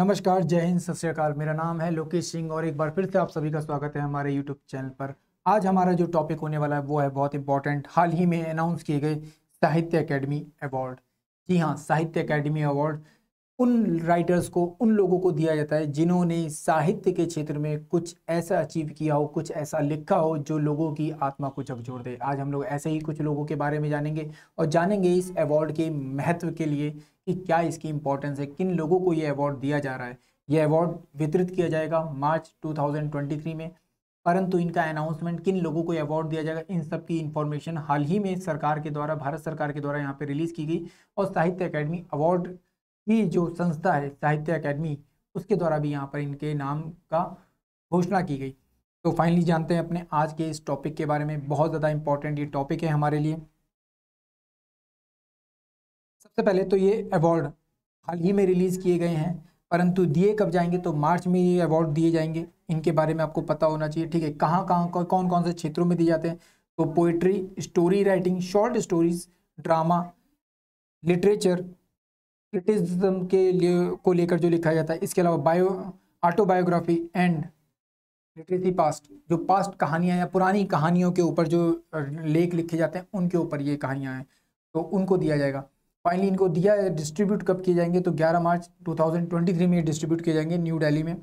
नमस्कार जय हिंद सत श्रीकाल मेरा नाम है लोकेश सिंह और एक बार फिर से आप सभी का स्वागत है हमारे यूट्यूब चैनल पर आज हमारा जो टॉपिक होने वाला है वो है बहुत इंपॉर्टेंट हाल ही में अनाउंस किए गए साहित्य अकेडमी अवार्ड जी हाँ साहित्य अकेडमी अवार्ड उन राइटर्स को उन लोगों को दिया जाता है जिन्होंने साहित्य के क्षेत्र में कुछ ऐसा अचीव किया हो कुछ ऐसा लिखा हो जो लोगों की आत्मा को झकझोर दे आज हम लोग ऐसे ही कुछ लोगों के बारे में जानेंगे और जानेंगे इस अवार्ड के महत्व के लिए कि क्या इसकी इम्पोर्टेंस है किन लोगों को ये अवार्ड दिया जा रहा है ये अवार्ड वितरित किया जाएगा मार्च टू में परंतु इनका अनाउंसमेंट किन लोगों को अवार्ड दिया जाएगा इन सब की इन्फॉर्मेशन हाल ही में सरकार के द्वारा भारत सरकार के द्वारा यहाँ पर रिलीज़ की गई और साहित्य अकेडमी अवार्ड ही जो संस्था है साहित्य अकेडमी उसके द्वारा भी यहाँ पर इनके नाम का घोषणा की गई तो फाइनली जानते हैं अपने आज के इस टॉपिक के बारे में बहुत ज़्यादा इंपॉर्टेंट ये टॉपिक है हमारे लिए सबसे पहले तो ये अवार्ड हाल ही में रिलीज़ किए गए हैं परंतु दिए कब जाएंगे तो मार्च में ये अवार्ड दिए जाएंगे इनके बारे में आपको पता होना चाहिए ठीक है कहाँ कहाँ कौन कौन से क्षेत्रों में दिए जाते हैं तो poetry story writing short stories drama literature criticism के लिए को लेकर जो लिखा जाता है इसके अलावा bio autobiography and literacy past जो पास्ट कहानियाँ या पुरानी कहानियों के ऊपर जो लेख लिखे जाते हैं उनके ऊपर ये कहानियाँ हैं तो उनको दिया जाएगा फाइनली इनको दिया डिस्ट्रीब्यूट कब किए जाएंगे तो 11 मार्च 2023 में डिस्ट्रीब्यूट किए जाएंगे न्यू दिल्ली में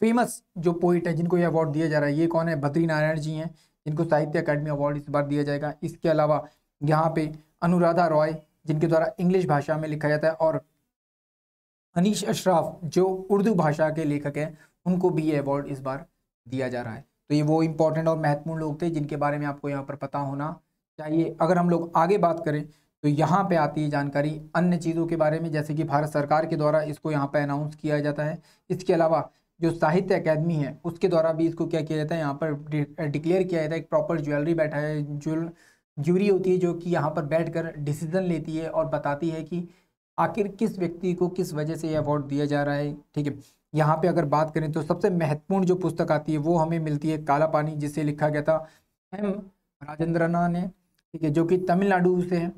फेमस जो पोइट है जिनको ये अवार्ड दिया जा रहा है ये कौन है भद्री नारायण जी हैं जिनको साहित्य अकादमी अवार्ड इस बार दिया जाएगा इसके अलावा यहाँ पे अनुराधा रॉय जिनके द्वारा इंग्लिश भाषा में लिखा जाता है और अनीश अशराफ जो उर्दू भाषा के लेखक हैं उनको भी ये अवार्ड इस बार दिया जा रहा है तो ये वो इम्पोर्टेंट और महत्वपूर्ण लोग थे जिनके बारे में आपको यहाँ पर पता होना चाहिए अगर हम लोग आगे बात करें तो यहाँ पे आती है जानकारी अन्य चीज़ों के बारे में जैसे कि भारत सरकार के द्वारा इसको यहाँ पर अनाउंस किया जाता है इसके अलावा जो साहित्य अकेदमी है उसके द्वारा भी इसको क्या किया जाता है यहाँ पर डिक्लेयर किया जाता है एक प्रॉपर ज्वेलरी बैठा है ज्वेल ज्यूरी होती है जो कि यहाँ पर बैठकर डिसीजन लेती है और बताती है कि आखिर किस व्यक्ति को किस वजह से यह अवार्ड दिया जा रहा है ठीक है यहाँ पे अगर बात करें तो सबसे महत्वपूर्ण जो पुस्तक आती है वो हमें मिलती है काला पानी जिसे लिखा गया था एम राजेंद्रना ने ठीक है जो कि तमिलनाडु से है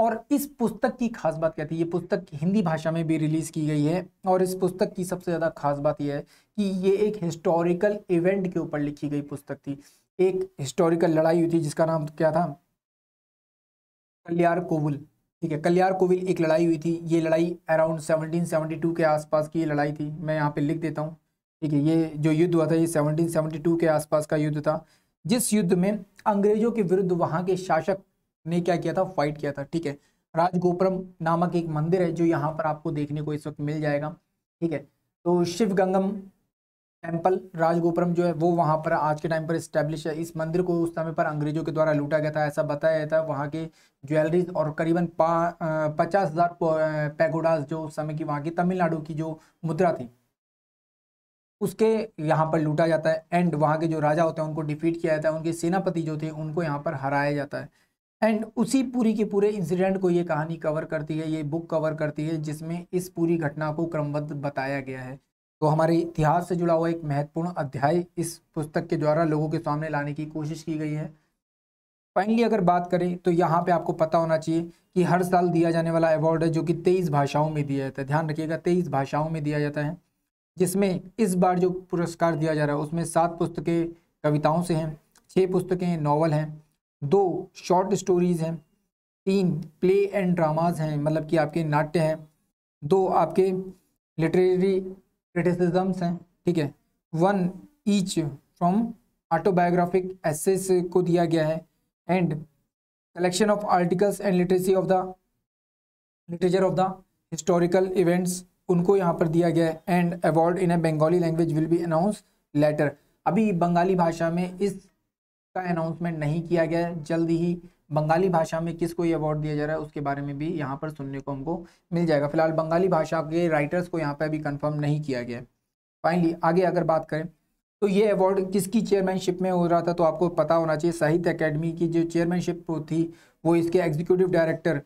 और इस पुस्तक की खास बात कहती है ये पुस्तक हिंदी भाषा में भी रिलीज़ की गई है और इस पुस्तक की सबसे ज़्यादा खास बात यह है कि ये एक हिस्टोरिकल इवेंट के ऊपर लिखी गई पुस्तक थी एक हिस्टोरिकल लड़ाई हुई थी जिसका नाम क्या था कल्यार कोविल ठीक है कल्यार कोविल एक लड़ाई हुई थी ये लड़ाई अराउंड 1772 के आसपास की ये लड़ाई थी मैं यहाँ पे लिख देता हूँ ठीक है ये जो युद्ध हुआ था ये 1772 के आसपास का युद्ध था जिस युद्ध में अंग्रेजों के विरुद्ध वहाँ के शासक ने क्या किया था फाइट किया था ठीक है राजगोपुरम नामक एक मंदिर है जो यहाँ पर आपको देखने को इस वक्त मिल जाएगा ठीक है तो शिव गंगम टेम्पल राजगोपुरम जो है वो वहाँ पर आज के टाइम पर स्टैब्लिश है इस मंदिर को उस समय पर अंग्रेजों के द्वारा लूटा गया था ऐसा बताया गया था वहाँ के ज्वेलरीज और करीबन पा पचास हज़ार पैगोडास जो उस समय की वहाँ की तमिलनाडु की जो मुद्रा थी उसके यहाँ पर लूटा जाता है एंड वहाँ के जो राजा होते हैं उनको डिफीट किया जाता है उनके सेनापति जो थे उनको यहाँ पर हराया जाता है एंड उसी पूरी के पूरे इंसिडेंट को ये कहानी कवर करती है ये बुक कवर करती है जिसमें इस पूरी घटना को क्रमबद्ध बताया गया है तो हमारे इतिहास से जुड़ा हुआ एक महत्वपूर्ण अध्याय इस पुस्तक के द्वारा लोगों के सामने लाने की कोशिश की गई है फाइनली अगर बात करें तो यहाँ पे आपको पता होना चाहिए कि हर साल दिया जाने वाला अवार्ड है जो कि तेईस भाषाओं में दिया जाता है ध्यान रखिएगा तेईस भाषाओं में दिया जाता है जिसमें इस बार जो पुरस्कार दिया जा रहा है उसमें सात पुस्तकें कविताओं से हैं छः पुस्तकें नावल हैं दो शॉर्ट स्टोरीज़ हैं तीन प्ले एंड ड्रामाज हैं मतलब कि आपके नाट्य हैं दो आपके लिटरेरी क्रिटिसिजम्स हैं ठीक है one each from autobiographic essays को दिया गया है and collection of articles and literacy of the literature of the historical events उनको यहाँ पर दिया गया है and award in a Bengali language will be announce later अभी बंगाली भाषा में इस का अनाउंसमेंट नहीं किया गया है जल्द ही बंगाली भाषा में किसको ये अवार्ड दिया जा रहा है उसके बारे में भी यहाँ पर सुनने को हमको मिल जाएगा फिलहाल बंगाली भाषा के राइटर्स को यहाँ पर अभी कन्फर्म नहीं किया गया है फाइनली आगे अगर बात करें तो ये अवार्ड किसकी चेयरमैनशिप में हो रहा था तो आपको पता होना चाहिए साहित्य अकेडमी की जो चेयरमैनशिप थी वो इसके एग्जीक्यूटिव डायरेक्टर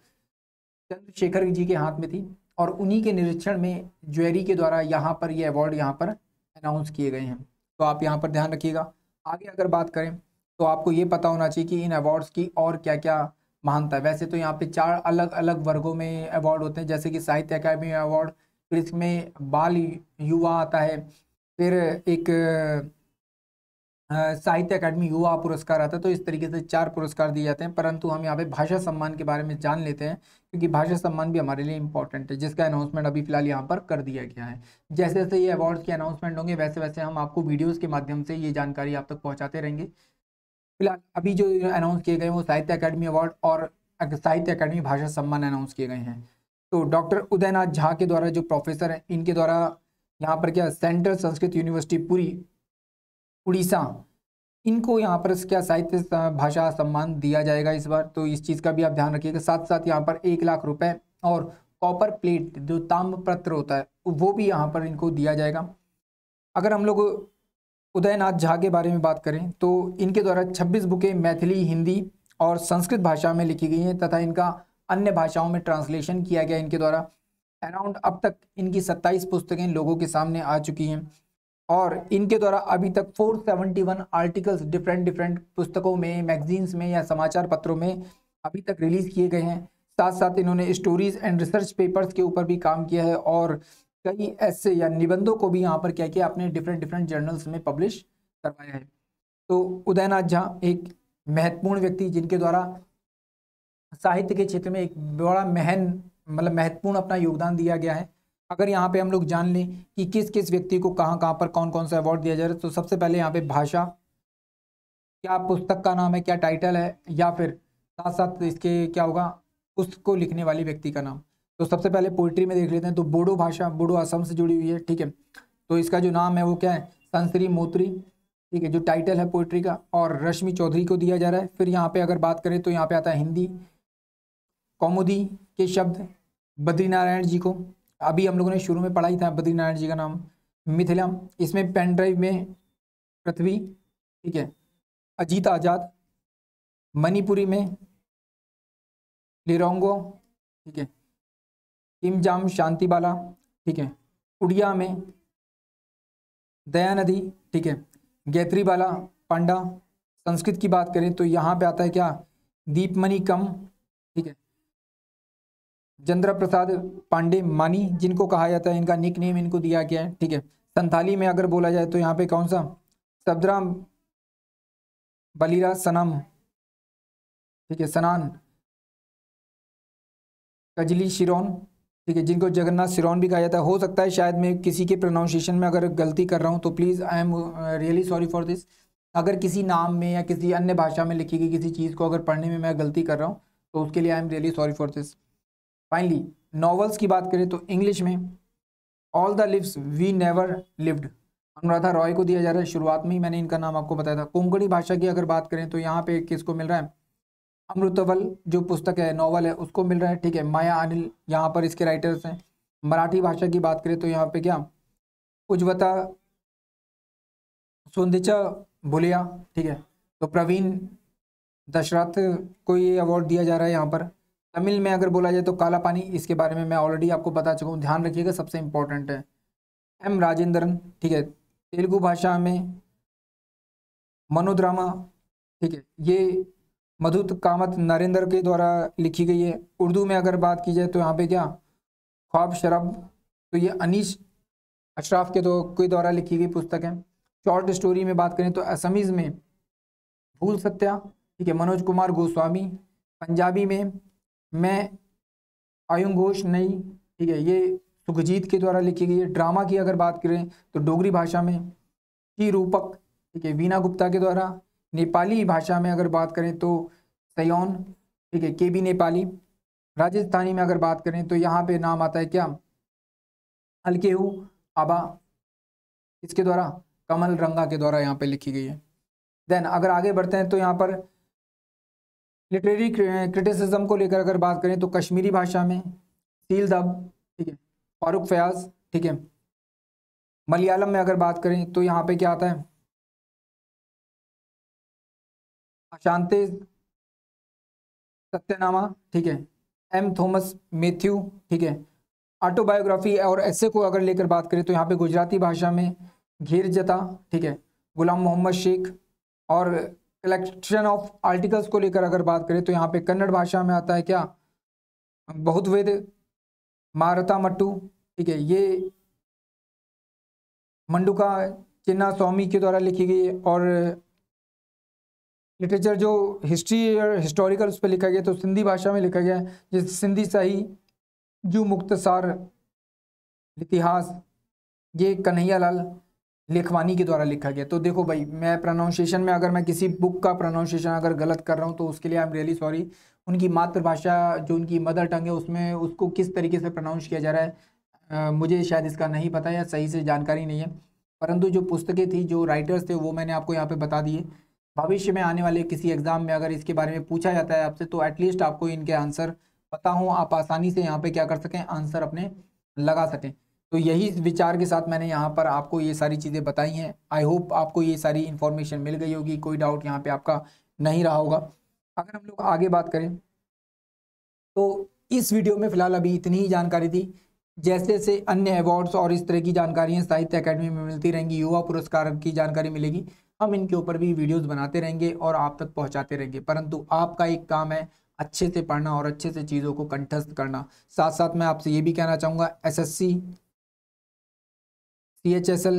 चंद्रशेखर जी के हाथ में थी और उन्हीं के निरीक्षण में ज्वेरी के द्वारा यहाँ पर ये यह अवार्ड यहाँ पर अनाउंस किए गए हैं तो आप यहाँ पर ध्यान रखिएगा आगे अगर बात करें तो आपको ये पता होना चाहिए कि इन अवार्ड्स की और क्या क्या महानता है वैसे तो यहाँ पे चार अलग अलग वर्गों में अवार्ड होते हैं जैसे कि साहित्य अकादमी अवार्ड फिर इसमें बाल युवा आता है फिर एक साहित्य अकादमी युवा पुरस्कार आता है तो इस तरीके से चार पुरस्कार दिए जाते हैं परंतु हम यहाँ पे भाषा सम्मान के बारे में जान लेते हैं क्योंकि भाषा सम्मान भी हमारे लिए इंपॉर्टेंट है जिसका अनाउंसमेंट अभी फिलहाल यहाँ पर कर दिया गया है जैसे जैसे ये अवार्ड्स के अनाउंसमेंट होंगे वैसे वैसे हम आपको वीडियोज़ के माध्यम से ये जानकारी आप तक पहुँचाते रहेंगे फिलहाल अभी जो अनाउंस किए गए वो साहित्य अकादमी अवार्ड और साहित्य अकादमी भाषा सम्मान अनाउंस किए गए हैं तो डॉक्टर उदयनाथ झा के द्वारा जो प्रोफेसर हैं इनके द्वारा यहाँ पर क्या सेंट्रल संस्कृत यूनिवर्सिटी पूरी उड़ीसा इनको यहाँ पर क्या साहित्य भाषा सम्मान दिया जाएगा इस बार तो इस चीज़ का भी आप ध्यान रखिएगा साथ साथ यहाँ पर एक लाख रुपए और कॉपर प्लेट जो पत्र होता है वो भी यहाँ पर इनको दिया जाएगा अगर हम लोग उदयनाथ झा के बारे में बात करें तो इनके द्वारा 26 बुकें मैथिली हिंदी और संस्कृत भाषा में लिखी गई हैं तथा इनका अन्य भाषाओं में ट्रांसलेशन किया गया इनके द्वारा अराउंड अब तक इनकी 27 पुस्तकें लोगों के सामने आ चुकी हैं और इनके द्वारा अभी तक 471 आर्टिकल्स डिफरेंट डिफरेंट पुस्तकों में मैगजीन्स में या समाचार पत्रों में अभी तक रिलीज़ किए गए हैं साथ साथ इन्होंने स्टोरीज एंड रिसर्च पेपर्स के ऊपर भी काम किया है और कई ऐसे या निबंधों को भी यहाँ पर क्या किया आपने डिफरेंट डिफरेंट जर्नल्स में पब्लिश करवाया है तो उदयनाथ झा एक महत्वपूर्ण व्यक्ति जिनके द्वारा साहित्य के क्षेत्र में एक बड़ा महन मतलब महत्वपूर्ण अपना योगदान दिया गया है अगर यहाँ पे हम लोग जान लें कि किस किस व्यक्ति को कहाँ कहाँ पर कौन कौन सा अवार्ड दिया जा रहा है तो सबसे पहले यहाँ पे भाषा क्या पुस्तक का नाम है क्या टाइटल है या फिर साथ साथ इसके क्या होगा उसको लिखने वाली व्यक्ति का नाम तो सबसे पहले पोइट्री में देख लेते हैं तो बोडो भाषा बोडो असम से जुड़ी हुई है ठीक है तो इसका जो नाम है वो क्या है संसरी मोत्री ठीक है जो टाइटल है पोइट्री का और रश्मि चौधरी को दिया जा रहा है फिर यहाँ पे अगर बात करें तो यहाँ पे आता है हिंदी कौमुदी के शब्द बद्रीनारायण जी को अभी हम लोगों ने शुरू में पढ़ा ही था बद्रीनारायण जी का नाम मिथिला इसमें पेन ड्राइव में पृथ्वी ठीक है अजीत आजाद मणिपुरी में लिरोंगो ठीक है किमजाम शांति बाला ठीक है उड़िया में दया नदी ठीक है गैत्री बाला पांडा संस्कृत की बात करें तो यहाँ पे आता है क्या दीपमणि कम ठीक है चंद्र प्रसाद पांडे मानी जिनको कहा जाता है इनका निक नेम इनको दिया गया है ठीक है संथाली में अगर बोला जाए तो यहाँ पे कौन सा सब्दराम बलीरा सनम ठीक है सनान कजली शिरोन ठीक है जिनको जगन्नाथ सिरोन भी कहा जाता है हो सकता है शायद मैं किसी के प्रोनाउंसिएशन में अगर गलती कर रहा हूँ तो please I am really sorry for this अगर किसी नाम में या किसी अन्य भाषा में लिखी गई किसी चीज़ को अगर पढ़ने में मैं गलती कर रहा हूँ तो उसके लिए I am really sorry for this finally novels की बात करें तो इंग्लिश में all the lives we never lived Anuradha Roy को दिया जा रहा है शुरुआत में ही मैंने इनका नाम आपको बताया था कोंकणी भाषा की अगर बात करें तो यहाँ पे किसको मिल रहा है अमृतवल जो पुस्तक है नॉवल है उसको मिल रहा है ठीक है माया अनिल यहाँ पर इसके राइटर्स हैं मराठी भाषा की बात करें तो यहाँ पे क्या उज्वता सुंदिचा भुलिया ठीक है तो प्रवीण दशरथ को ये अवार्ड दिया जा रहा है यहाँ पर तमिल में अगर बोला जाए तो काला पानी इसके बारे में मैं ऑलरेडी आपको बता चुका हूँ ध्यान रखिएगा सबसे इम्पोर्टेंट है एम राजेंद्रन ठीक है तेलुगु भाषा में मनोद्रामा ठीक है ये मधुत कामत नरेंद्र के द्वारा लिखी गई है उर्दू में अगर बात की जाए तो यहाँ पे क्या ख्वाब शरब तो ये अनिश अशराफ के दो तो के द्वारा लिखी गई पुस्तक है शॉर्ट स्टोरी में बात करें तो असमीज़ में भूल सत्या ठीक है मनोज कुमार गोस्वामी पंजाबी में मैं आयुंगोश घोष नई ठीक है ये सुखजीत के द्वारा लिखी गई है ड्रामा की अगर बात करें तो डोगरी भाषा में की रूपक ठीक है वीना गुप्ता के द्वारा नेपाली भाषा में अगर बात करें तो सयोन ठीक है के बी नेपाली राजस्थानी में अगर बात करें तो यहाँ पे नाम आता है क्या अलकेहू आबा इसके द्वारा कमल रंगा के द्वारा यहाँ पे लिखी गई है देन अगर आगे बढ़ते हैं तो यहाँ पर लिटरेरी क्रिटिसिज्म को लेकर अगर बात करें तो कश्मीरी भाषा में सील दब ठीक है फारूक फयाज ठीक है मलयालम में अगर बात करें तो यहाँ पे क्या आता है शांति सत्यनामा ठीक है एम थॉमस मैथ्यू ठीक है ऑटोबायोग्राफी और ऐसे को अगर लेकर बात करें तो यहाँ पे गुजराती भाषा में घेर जता ठीक है गुलाम मोहम्मद शेख और कलेक्शन ऑफ आर्टिकल्स को लेकर अगर बात करें तो यहाँ पे कन्नड़ भाषा में आता है क्या बहुत वेद मारता मट्टू ठीक है ये मंडुका चिन्ना स्वामी के द्वारा लिखी गई और लिटरेचर जो हिस्ट्री और हिस्टोरिकल उस पर लिखा गया तो सिंधी भाषा में लिखा गया है जैसे सिंधी शाही जू मुख्तसार इतिहास ये कन्हैया लाल लेखवानी के द्वारा लिखा गया तो देखो भाई मैं प्रोनाउंसिएशन में अगर मैं किसी बुक का प्रोनाउंसिएशन अगर गलत कर रहा हूँ तो उसके लिए आई एम रियली सॉरी उनकी मातृभाषा जो उनकी मदर टंग है उसमें उसको किस तरीके से प्रोनाउंस किया जा रहा है आ, मुझे शायद इसका नहीं पता या सही से जानकारी नहीं है परंतु जो पुस्तकें थी जो राइटर्स थे वो मैंने आपको यहाँ पर बता दिए भविष्य में आने वाले किसी एग्जाम में अगर इसके बारे में पूछा जाता है आपसे तो एटलीस्ट आपको इनके आंसर पता हो आप आसानी से यहाँ पे क्या कर सकें आंसर अपने लगा सकें तो यही विचार के साथ मैंने यहाँ पर आपको ये सारी चीज़ें बताई हैं आई होप आपको ये सारी इन्फॉर्मेशन मिल गई होगी कोई डाउट यहाँ पे आपका नहीं रहा होगा अगर हम लोग आगे बात करें तो इस वीडियो में फ़िलहाल अभी इतनी ही जानकारी थी जैसे जैसे अन्य अवार्ड्स और इस तरह की जानकारियाँ साहित्य अकेडमी में मिलती रहेंगी युवा पुरस्कार की जानकारी मिलेगी हम इनके ऊपर भी वीडियोज़ बनाते रहेंगे और आप तक पहुँचाते रहेंगे परंतु आपका एक काम है अच्छे से पढ़ना और अच्छे से चीज़ों को कंठस्थ करना साथ साथ मैं आपसे ये भी कहना चाहूँगा S S C C H S L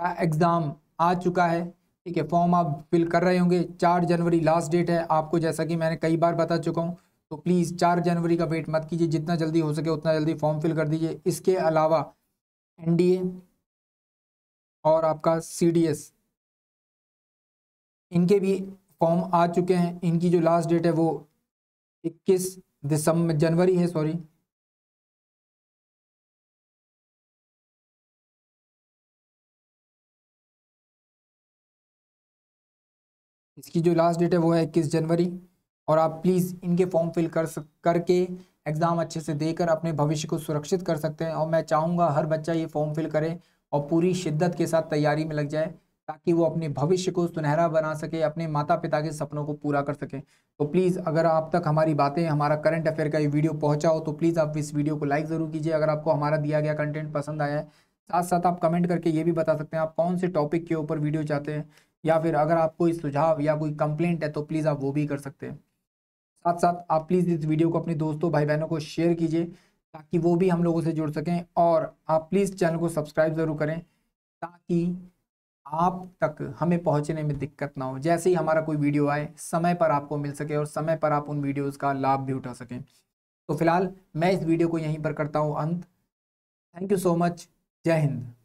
का एग्ज़ाम आ चुका है ठीक है फॉर्म आप फिल कर रहे होंगे चार जनवरी लास्ट डेट है आपको जैसा कि मैंने कई बार बता चुका हूँ तो प्लीज़ चार जनवरी का वेट मत कीजिए जितना जल्दी हो सके उतना जल्दी फॉर्म फिल कर दीजिए इसके अलावा एनडीए और आपका सीडीएस इनके भी फॉर्म आ चुके हैं इनकी जो लास्ट डेट है वो 21 दिसंबर जनवरी है सॉरी इसकी जो लास्ट डेट है वो है इक्कीस जनवरी और आप प्लीज़ इनके फॉर्म फिल कर सक करके एग्ज़ाम अच्छे से देकर अपने भविष्य को सुरक्षित कर सकते हैं और मैं चाहूँगा हर बच्चा ये फॉर्म फिल करे और पूरी शिद्दत के साथ तैयारी में लग जाए ताकि वो अपने भविष्य को सुनहरा बना सके अपने माता पिता के सपनों को पूरा कर सके तो प्लीज़ अगर आप तक हमारी बातें हमारा करंट अफेयर का ये वीडियो पहुंचा हो तो प्लीज़ आप इस वीडियो को लाइक ज़रूर कीजिए अगर आपको हमारा दिया गया कंटेंट पसंद आया है साथ साथ आप कमेंट करके ये भी बता सकते हैं आप कौन से टॉपिक के ऊपर वीडियो चाहते हैं या फिर अगर आप कोई सुझाव या कोई कंप्लेंट है तो प्लीज़ आप वो भी कर सकते हैं साथ साथ आप प्लीज़ इस वीडियो को अपने दोस्तों भाई बहनों को शेयर कीजिए ताकि वो भी हम लोगों से जुड़ सकें और आप प्लीज़ चैनल को सब्सक्राइब ज़रूर करें ताकि आप तक हमें पहुंचने में दिक्कत ना हो जैसे ही हमारा कोई वीडियो आए समय पर आपको मिल सके और समय पर आप उन वीडियोस का लाभ भी उठा सकें तो फिलहाल मैं इस वीडियो को यहीं पर करता हूँ अंत थैंक यू सो मच जय हिंद